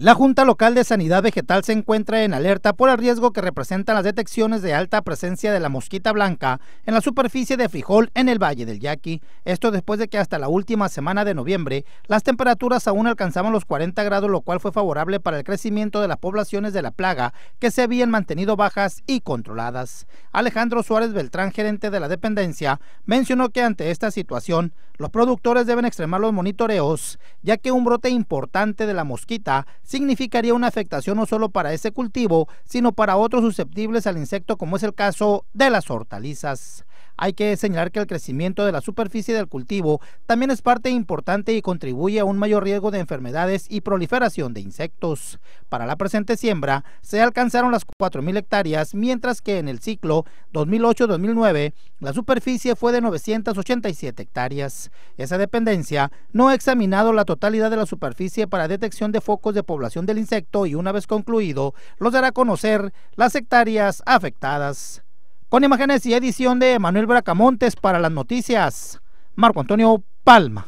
La Junta Local de Sanidad Vegetal se encuentra en alerta por el riesgo que representan las detecciones de alta presencia de la mosquita blanca en la superficie de frijol en el Valle del Yaqui. Esto después de que hasta la última semana de noviembre las temperaturas aún alcanzaban los 40 grados, lo cual fue favorable para el crecimiento de las poblaciones de la plaga que se habían mantenido bajas y controladas. Alejandro Suárez Beltrán, gerente de la dependencia, mencionó que ante esta situación los productores deben extremar los monitoreos, ya que un brote importante de la mosquita significaría una afectación no solo para ese cultivo, sino para otros susceptibles al insecto, como es el caso de las hortalizas. Hay que señalar que el crecimiento de la superficie del cultivo también es parte importante y contribuye a un mayor riesgo de enfermedades y proliferación de insectos. Para la presente siembra se alcanzaron las 4.000 hectáreas, mientras que en el ciclo 2008-2009 la superficie fue de 987 hectáreas. Esa dependencia no ha examinado la totalidad de la superficie para detección de focos de población del insecto y una vez concluido los dará a conocer las hectáreas afectadas. Con imágenes y edición de Manuel Bracamontes para las noticias, Marco Antonio Palma.